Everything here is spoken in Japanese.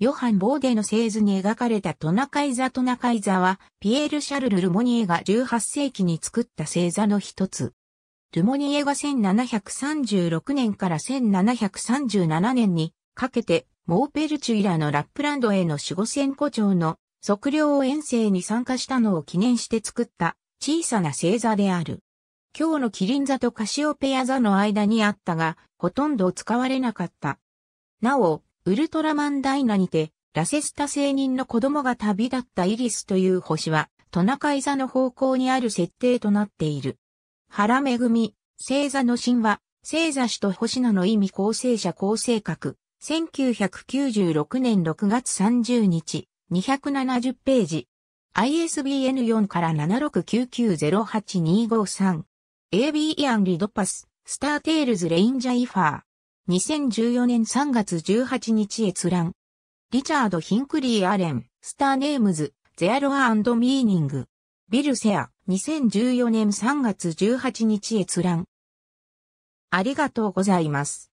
ヨハン・ボーデの製図に描かれたトナカイ座トナカイ座は、ピエール・シャルル・ルモニエが18世紀に作った星座の一つ。ルモニエが1736年から1737年にかけて、モーペルチュイラのラップランドへの守護船古町の測量遠征に参加したのを記念して作った小さな星座である。今日のキリン座とカシオペア座の間にあったが、ほとんど使われなかった。なお、ウルトラマンダイナにて、ラセスタ星人の子供が旅立ったイリスという星は、トナカイ座の方向にある設定となっている。原恵、星座の神話、星座氏と星名の意味構成者構成格、1996年6月30日、270ページ。ISBN4 から769908253。AB アン・リドパス、スターテールズ・レインジャイファー。2014年3月18日閲覧。リチャード・ヒンクリー・アレン、スターネームズ、ゼアロアミーニング。ビル・セア、2014年3月18日閲覧。ありがとうございます。